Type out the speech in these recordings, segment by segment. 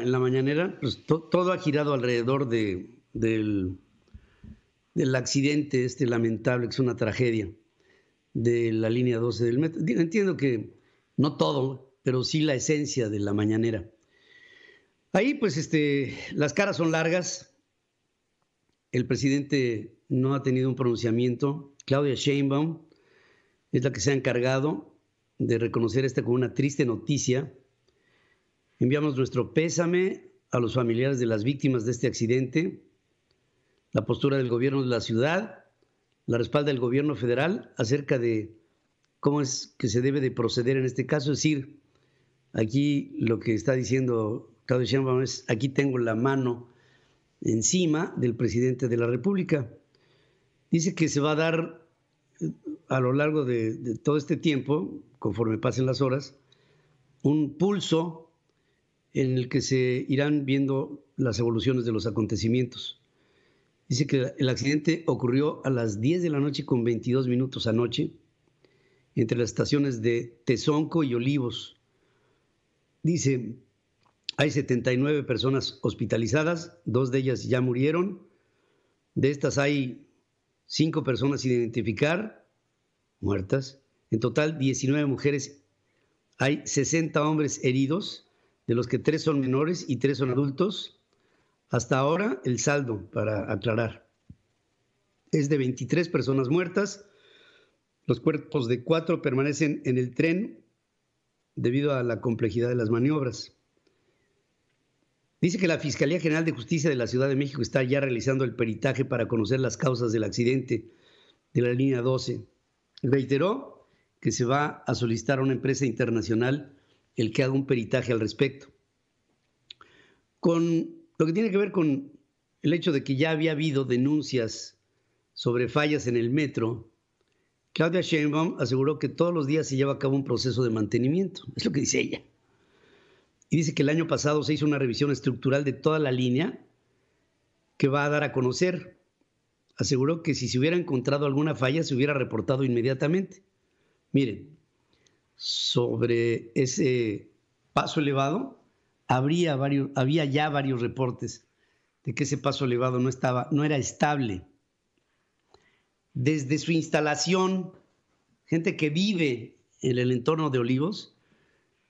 en la mañanera, pues todo ha girado alrededor del, accidente este lamentable, que es una tragedia, de la línea 12 del metro. Entiendo que no todo, pero sí la esencia de la mañanera. Ahí pues este, las caras son largas, el presidente no ha tenido un pronunciamiento, Claudia Sheinbaum es la que se ha encargado de reconocer esta como una triste noticia, Enviamos nuestro pésame a los familiares de las víctimas de este accidente. La postura del gobierno de la ciudad, la respalda del gobierno federal acerca de cómo es que se debe de proceder en este caso. Es decir, aquí lo que está diciendo Claudio es, aquí tengo la mano encima del presidente de la República. Dice que se va a dar eh, a lo largo de todo este tiempo, conforme pasen las horas, un pulso en el que se irán viendo las evoluciones de los acontecimientos. Dice que el accidente ocurrió a las 10 de la noche con 22 minutos anoche entre las estaciones de Tezonco y Olivos. Dice, hay 79 personas hospitalizadas, dos de ellas ya murieron. De estas hay cinco personas sin identificar, muertas. En total, 19 mujeres. Hay 60 hombres heridos de los que tres son menores y tres son adultos. Hasta ahora, el saldo, para aclarar, es de 23 personas muertas. Los cuerpos de cuatro permanecen en el tren debido a la complejidad de las maniobras. Dice que la Fiscalía General de Justicia de la Ciudad de México está ya realizando el peritaje para conocer las causas del accidente de la línea 12. Reiteró que se va a solicitar a una empresa internacional el que haga un peritaje al respecto. Con lo que tiene que ver con el hecho de que ya había habido denuncias sobre fallas en el metro, Claudia Sheinbaum aseguró que todos los días se lleva a cabo un proceso de mantenimiento, es lo que dice ella. Y dice que el año pasado se hizo una revisión estructural de toda la línea que va a dar a conocer. Aseguró que si se hubiera encontrado alguna falla se hubiera reportado inmediatamente. Miren, sobre ese paso elevado, habría había ya varios reportes de que ese paso elevado no, estaba, no era estable. Desde su instalación, gente que vive en el entorno de Olivos,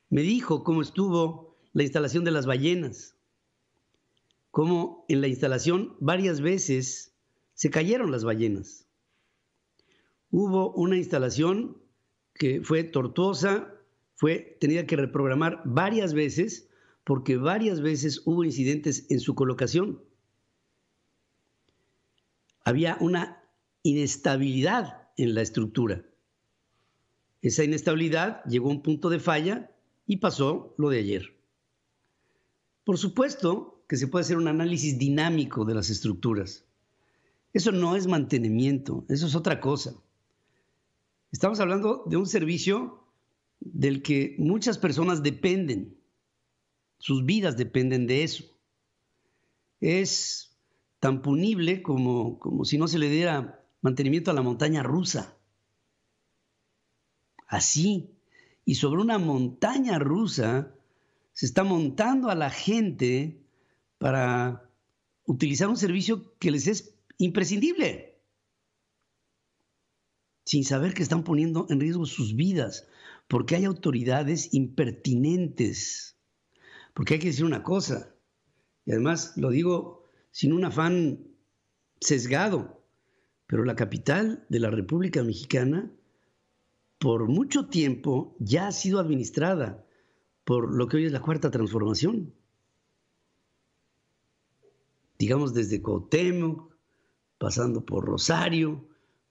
me dijo cómo estuvo la instalación de las ballenas, cómo en la instalación varias veces se cayeron las ballenas. Hubo una instalación que fue tortuosa, fue tenía que reprogramar varias veces porque varias veces hubo incidentes en su colocación. Había una inestabilidad en la estructura. Esa inestabilidad llegó a un punto de falla y pasó lo de ayer. Por supuesto que se puede hacer un análisis dinámico de las estructuras. Eso no es mantenimiento, eso es otra cosa. Estamos hablando de un servicio del que muchas personas dependen, sus vidas dependen de eso. Es tan punible como, como si no se le diera mantenimiento a la montaña rusa. Así, y sobre una montaña rusa se está montando a la gente para utilizar un servicio que les es imprescindible sin saber que están poniendo en riesgo sus vidas, porque hay autoridades impertinentes. Porque hay que decir una cosa, y además lo digo sin un afán sesgado, pero la capital de la República Mexicana por mucho tiempo ya ha sido administrada por lo que hoy es la cuarta transformación. Digamos desde Cuauhtémoc, pasando por Rosario,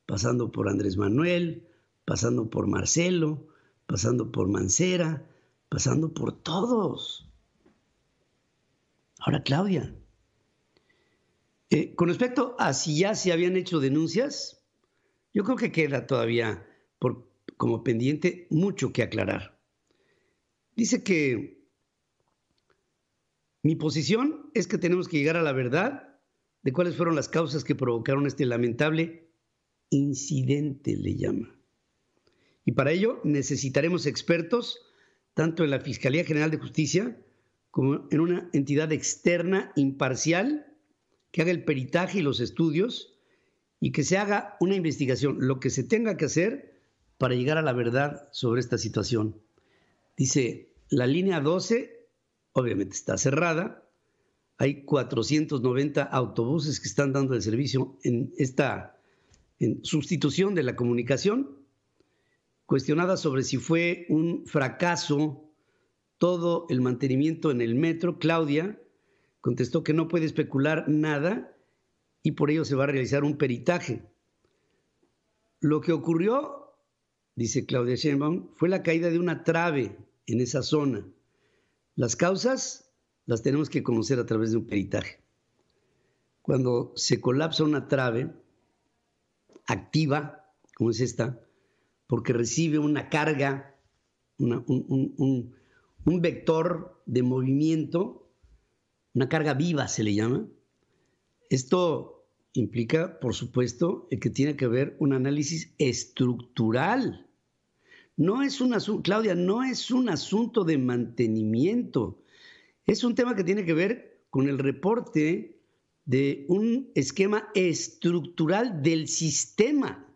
pasando por Andrés Manuel, pasando por Marcelo, pasando por Mancera, pasando por todos. Ahora Claudia. Eh, con respecto a si ya se habían hecho denuncias, yo creo que queda todavía por, como pendiente mucho que aclarar. Dice que mi posición es que tenemos que llegar a la verdad de cuáles fueron las causas que provocaron este lamentable incidente, le llama. Y para ello necesitaremos expertos, tanto en la Fiscalía General de Justicia como en una entidad externa imparcial que haga el peritaje y los estudios y que se haga una investigación, lo que se tenga que hacer para llegar a la verdad sobre esta situación. Dice, la línea 12 obviamente está cerrada, hay 490 autobuses que están dando el servicio en esta en sustitución de la comunicación, cuestionada sobre si fue un fracaso todo el mantenimiento en el metro, Claudia contestó que no puede especular nada y por ello se va a realizar un peritaje. Lo que ocurrió, dice Claudia Sheinbaum, fue la caída de una trave en esa zona. Las causas las tenemos que conocer a través de un peritaje. Cuando se colapsa una trave, activa, como es esta, porque recibe una carga, un, vector de movimiento, una carga viva se le llama. Esto implica, por supuesto, que tiene que haber un análisis estructural. No es un Claudia, no es un asunto de mantenimiento. Es un tema que tiene que ver con el reporte de un esquema estructural del sistema,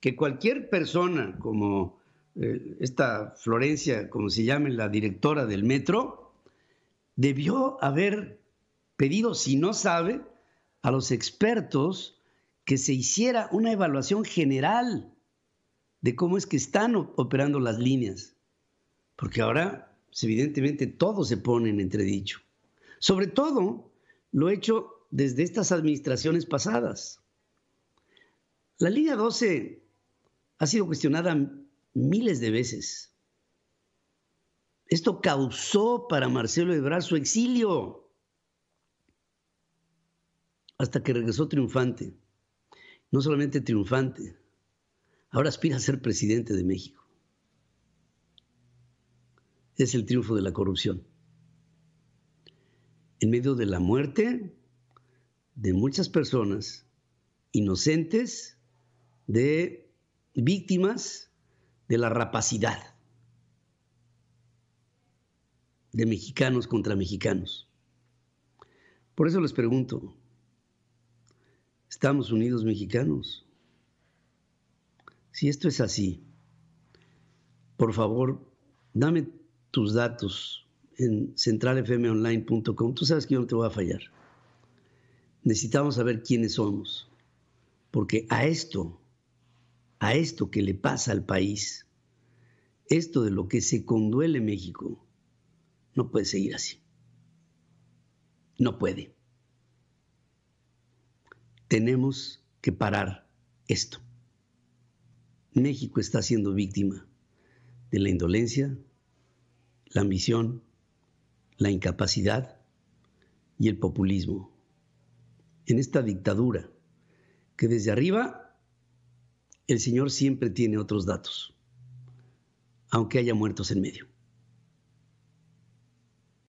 que cualquier persona como eh, esta Florencia, como se llame la directora del metro, debió haber pedido, si no sabe, a los expertos que se hiciera una evaluación general de cómo es que están operando las líneas, porque ahora pues, evidentemente todo se pone en entredicho. Sobre todo lo hecho desde estas administraciones pasadas. La Liga 12 ha sido cuestionada miles de veces. Esto causó para Marcelo Ebrard su exilio hasta que regresó triunfante. No solamente triunfante, ahora aspira a ser presidente de México. Es el triunfo de la corrupción en medio de la muerte de muchas personas inocentes, de víctimas de la rapacidad, de mexicanos contra mexicanos. Por eso les pregunto, ¿estamos unidos mexicanos? Si esto es así, por favor, dame tus datos en centralfmonline.com, tú sabes que yo no te voy a fallar. Necesitamos saber quiénes somos, porque a esto, a esto que le pasa al país, esto de lo que se conduele México, no puede seguir así. No puede. Tenemos que parar esto. México está siendo víctima de la indolencia, la ambición la incapacidad y el populismo. En esta dictadura, que desde arriba el Señor siempre tiene otros datos, aunque haya muertos en medio.